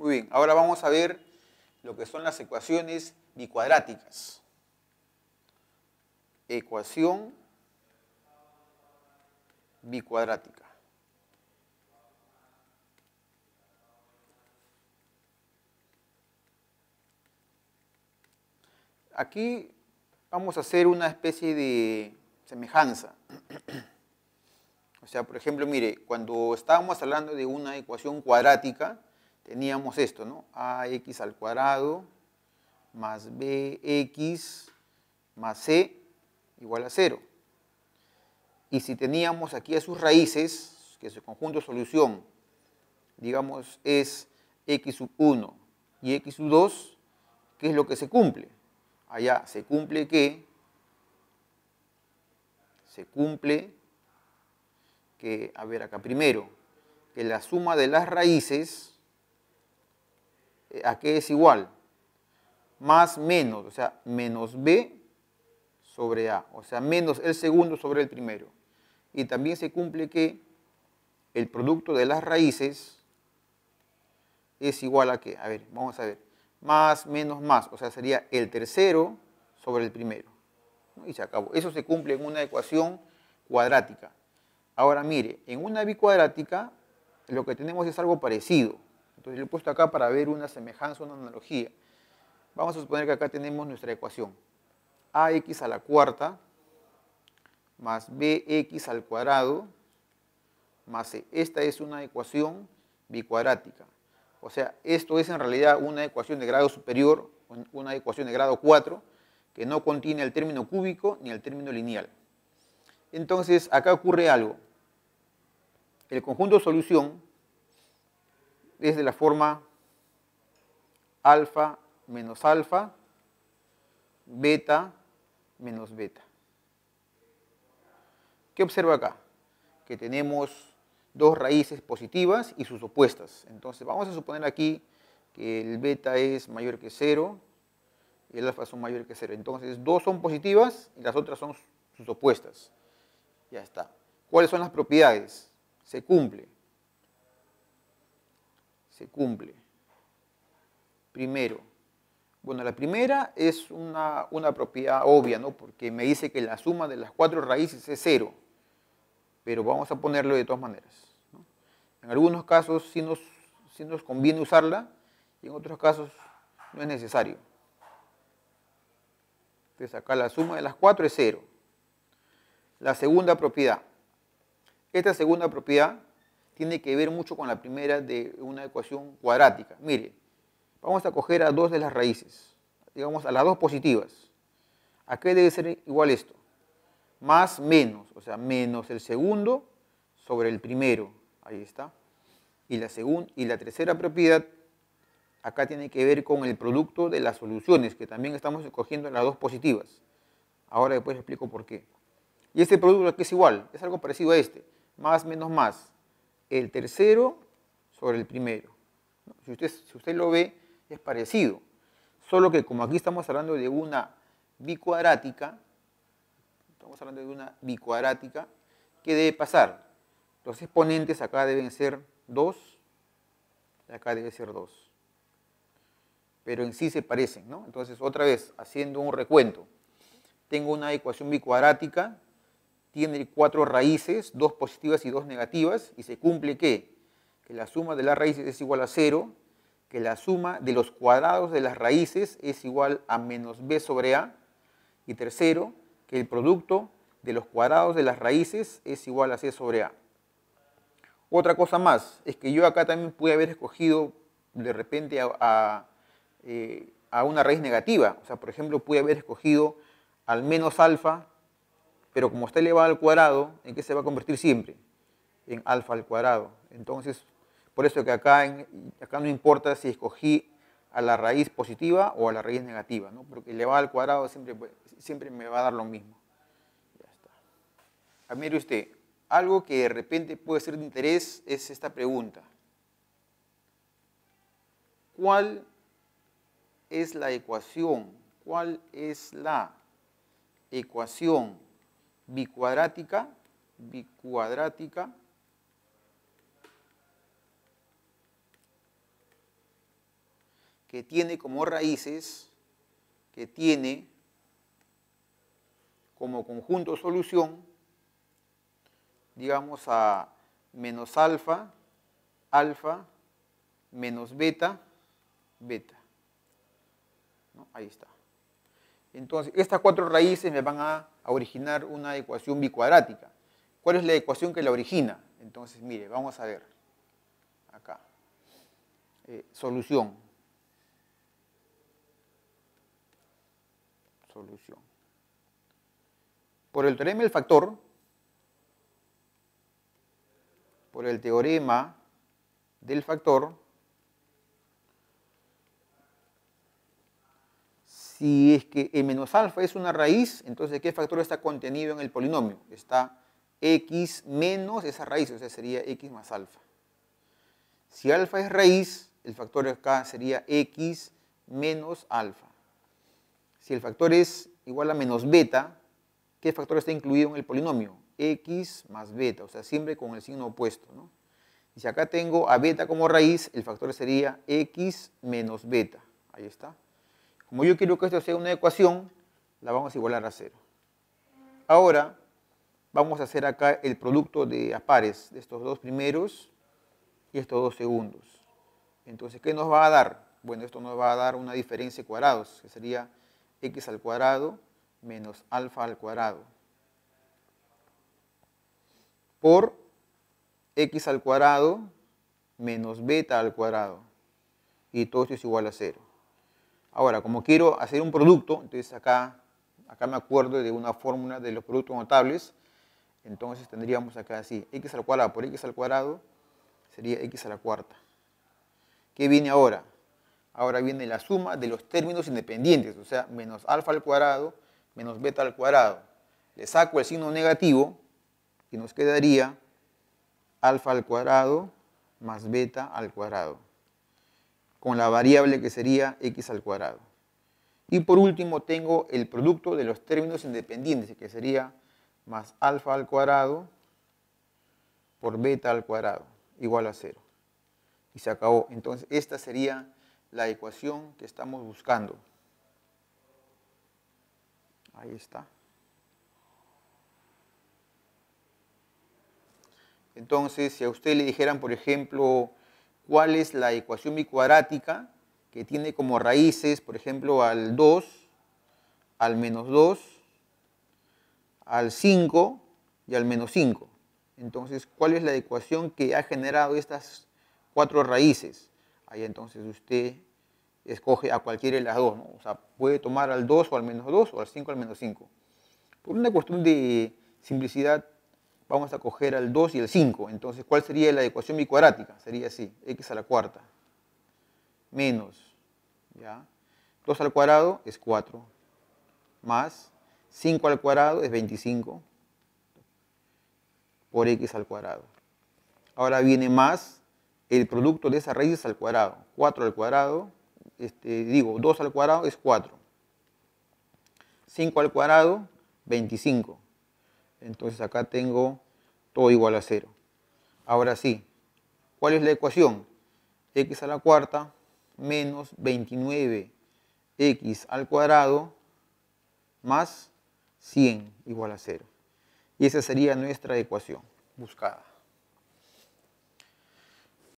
Muy bien, ahora vamos a ver lo que son las ecuaciones bicuadráticas. Ecuación bicuadrática. Aquí vamos a hacer una especie de semejanza. o sea, por ejemplo, mire, cuando estábamos hablando de una ecuación cuadrática, teníamos esto, ¿no? ax al cuadrado más bx más c igual a cero. Y si teníamos aquí a sus raíces, que su conjunto de solución, digamos, es x 1 y x sub 2, ¿qué es lo que se cumple? Allá se cumple que se cumple que, a ver acá primero, que la suma de las raíces eh, ¿a qué es igual? Más menos, o sea, menos B sobre A, o sea, menos el segundo sobre el primero. Y también se cumple que el producto de las raíces es igual a qué? A ver, vamos a ver. Más, menos, más, o sea, sería el tercero sobre el primero. Y se acabó. Eso se cumple en una ecuación cuadrática. Ahora mire, en una bicuadrática lo que tenemos es algo parecido. Entonces lo he puesto acá para ver una semejanza, una analogía. Vamos a suponer que acá tenemos nuestra ecuación. AX a la cuarta más BX al cuadrado más C. Esta es una ecuación bicuadrática. O sea, esto es en realidad una ecuación de grado superior, una ecuación de grado 4, que no contiene el término cúbico ni el término lineal. Entonces, acá ocurre algo. El conjunto de solución es de la forma alfa menos alfa, beta menos beta. ¿Qué observa acá? Que tenemos dos raíces positivas y sus opuestas. Entonces vamos a suponer aquí que el beta es mayor que cero y el alfa son mayor que cero. Entonces dos son positivas y las otras son sus opuestas. Ya está. ¿Cuáles son las propiedades? Se cumple se cumple? Primero, bueno, la primera es una, propiedad obvia, ¿no? Porque me dice que la suma de las cuatro raíces es cero. Pero vamos a ponerlo de todas maneras. En algunos casos sí nos, sí nos conviene usarla y en otros casos no es necesario. Entonces acá la suma de las cuatro es cero. La segunda propiedad. Esta segunda propiedad tiene que ver mucho con la primera de una ecuación cuadrática. Mire, vamos a coger a dos de las raíces, digamos a las dos positivas. ¿A debe ser igual esto? Más menos, o sea, menos el segundo sobre el primero. Ahí está. Y la, segunda y la tercera propiedad acá tiene que ver con el producto de las soluciones, que también estamos cogiendo las dos positivas. Ahora después explico por qué. Y este producto aquí es igual, es algo parecido a este. Más menos más el tercero sobre el primero. Si usted, si usted lo ve, es parecido. Solo que como aquí estamos hablando de una bicuadrática, estamos hablando de una bicuadrática, ¿qué debe pasar? Los exponentes acá deben ser 2, acá debe ser 2. Pero en sí se parecen, ¿no? Entonces, otra vez, haciendo un recuento. Tengo una ecuación bicuadrática tiene cuatro raíces, dos positivas y dos negativas, y se cumple que, que la suma de las raíces es igual a cero, que la suma de los cuadrados de las raíces es igual a menos b sobre a, y tercero, que el producto de los cuadrados de las raíces es igual a c sobre a. Otra cosa más, es que yo acá también pude haber escogido de repente a, a eh, una raíz negativa, o sea, por ejemplo, pude haber escogido al menos alfa pero como está elevado al cuadrado, ¿en qué se va a convertir siempre? En alfa al cuadrado. Entonces, por eso que acá, acá no importa si escogí a la raíz positiva o a la raíz negativa, ¿no? porque elevado al cuadrado siempre, siempre me va a dar lo mismo. Ya está. mire usted, algo que de repente puede ser de interés es esta pregunta. ¿Cuál es la ecuación? ¿Cuál es la ecuación bicuadrática, bicuadrática, que tiene como raíces, que tiene como conjunto solución, digamos a menos alfa, alfa, menos beta, beta. Ahí está. Entonces, estas cuatro raíces me van a, originar una ecuación bicuadrática. ¿Cuál es la ecuación que la origina? Entonces, mire, vamos a ver. Acá. Eh, solución. Solución. Por el teorema del factor, por el teorema del factor, Si es que e menos alfa es una raíz, entonces ¿qué factor está contenido en el polinomio? Está x menos esa raíz, o sea, sería x más alfa. Si alfa es raíz, el factor acá sería x menos alfa. Si el factor es igual a menos beta, ¿qué factor está incluido en el polinomio? x más beta, o sea, siempre con el signo opuesto. Y si acá tengo a beta como raíz, el factor sería x menos beta. Ahí está. Como yo quiero que esto sea una ecuación, la vamos a igualar a cero. Ahora vamos a hacer acá el producto de apares, de estos dos primeros y estos dos segundos. Entonces, ¿qué nos va a dar? Bueno, esto nos va a dar una diferencia de cuadrados, que sería x al cuadrado menos alfa al cuadrado por x al cuadrado menos beta al cuadrado. Y todo esto es igual a cero. Ahora, como quiero hacer un producto, entonces acá, acá me acuerdo de una fórmula de los productos notables, entonces tendríamos acá así, x al cuadrado por x al cuadrado sería x a la cuarta. ¿Qué viene ahora? Ahora viene la suma de los términos independientes, o sea, menos alfa al cuadrado menos beta al cuadrado. Le saco el signo negativo y nos quedaría alfa al cuadrado más beta al cuadrado con la variable que sería x al cuadrado. Y por último tengo el producto de los términos independientes, que sería más alfa al cuadrado por beta al cuadrado, igual a cero. Y se acabó. Entonces esta sería la ecuación que estamos buscando. Ahí está. Entonces, si a usted le dijeran, por ejemplo, cuál es la ecuación bicuadrática que tiene como raíces, por ejemplo, al 2, al menos 2, al 5 y al menos 5. Entonces, ¿cuál es la ecuación que ha generado estas cuatro raíces? Ahí entonces usted escoge a cualquiera de las dos, ¿no? O sea, puede tomar al 2 o al menos 2 o al 5 al menos 5. Por una cuestión de simplicidad vamos a coger al 2 y el 5. Entonces, ¿cuál sería la ecuación bicuadrática? Sería así, x a la cuarta menos, ¿ya? 2 al cuadrado es 4, más 5 al cuadrado es 25 por x al cuadrado. Ahora viene más el producto de esas raíces al cuadrado. 4 al cuadrado, este, digo, 2 al cuadrado es 4. 5 al cuadrado, 25. Entonces acá tengo todo igual a 0. Ahora sí, ¿cuál es la ecuación? x a la cuarta menos 29x al cuadrado más 100 igual a 0. Y esa sería nuestra ecuación buscada.